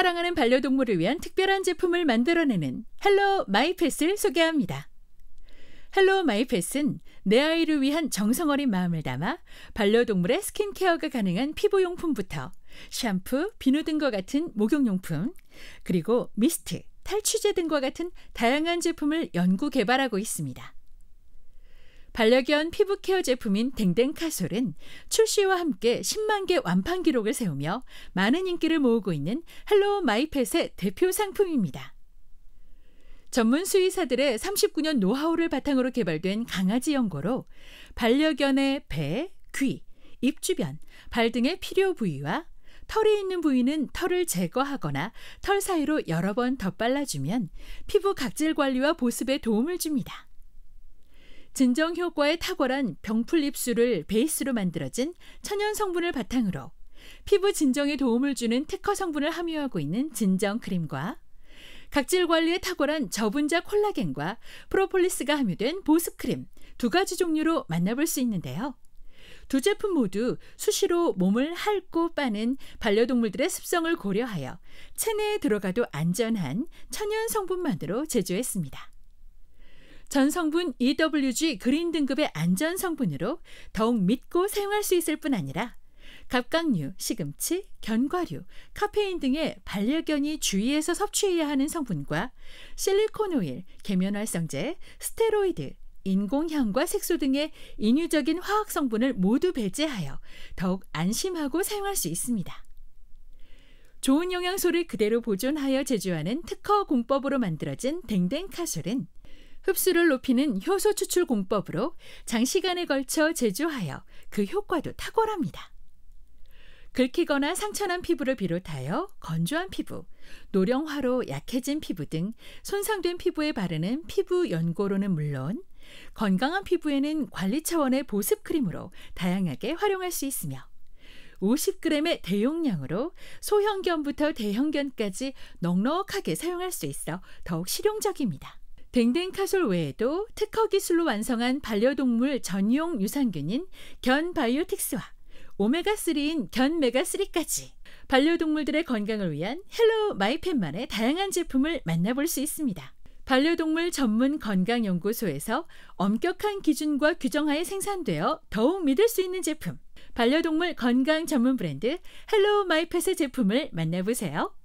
사랑하는 반려동물을 위한 특별한 제품을 만들어내는 헬로 마이펫을 소개합니다. 헬로 마이펫은 내 아이를 위한 정성 어린 마음을 담아 반려동물의 스킨케어가 가능한 피부용품부터 샴푸, 비누 등과 같은 목욕용품, 그리고 미스트, 탈취제 등과 같은 다양한 제품을 연구 개발하고 있습니다. 반려견 피부 케어 제품인 댕댕카솔은 출시와 함께 10만 개 완판 기록을 세우며 많은 인기를 모으고 있는 헬로우 마이펫의 대표 상품입니다. 전문 수의사들의 39년 노하우를 바탕으로 개발된 강아지 연고로 반려견의 배, 귀, 입 주변, 발 등의 필요 부위와 털이 있는 부위는 털을 제거하거나 털 사이로 여러 번 덧발라주면 피부 각질 관리와 보습에 도움을 줍니다. 진정 효과에 탁월한 병풀 잎술을 베이스로 만들어진 천연 성분을 바탕으로 피부 진정에 도움을 주는 특허 성분을 함유하고 있는 진정 크림과 각질 관리에 탁월한 저분자 콜라겐과 프로폴리스가 함유된 보습 크림 두 가지 종류로 만나볼 수 있는데요. 두 제품 모두 수시로 몸을 핥고 빠는 반려동물들의 습성을 고려하여 체내에 들어가도 안전한 천연 성분만으로 제조했습니다. 전성분 EWG 그린 등급의 안전 성분으로 더욱 믿고 사용할 수 있을 뿐 아니라 갑각류, 시금치, 견과류, 카페인 등의 반려견이 주의해서 섭취해야 하는 성분과 실리콘 오일, 계면활성제, 스테로이드, 인공향과 색소 등의 인유적인 화학 성분을 모두 배제하여 더욱 안심하고 사용할 수 있습니다. 좋은 영양소를 그대로 보존하여 제조하는 특허 공법으로 만들어진 댕댕카술은 흡수를 높이는 효소 추출 공법으로 장시간에 걸쳐 제조하여 그 효과도 탁월합니다. 긁히거나 상처난 피부를 비롯하여 건조한 피부, 노령화로 약해진 피부 등 손상된 피부에 바르는 피부 연고로는 물론 건강한 피부에는 관리 차원의 보습 크림으로 다양하게 활용할 수 있으며 50g의 대용량으로 소형견부터 대형견까지 넉넉하게 사용할 수 있어 더욱 실용적입니다. 댕댕카솔 외에도 특허 기술로 완성한 반려동물 전용 유산균인 견바이오틱스와 오메가3인 견메가3까지 반려동물들의 건강을 위한 헬로 우 마이펫만의 다양한 제품을 만나볼 수 있습니다. 반려동물 전문 건강연구소에서 엄격한 기준과 규정하에 생산되어 더욱 믿을 수 있는 제품. 반려동물 건강 전문 브랜드 헬로우 마이펫의 제품을 만나보세요.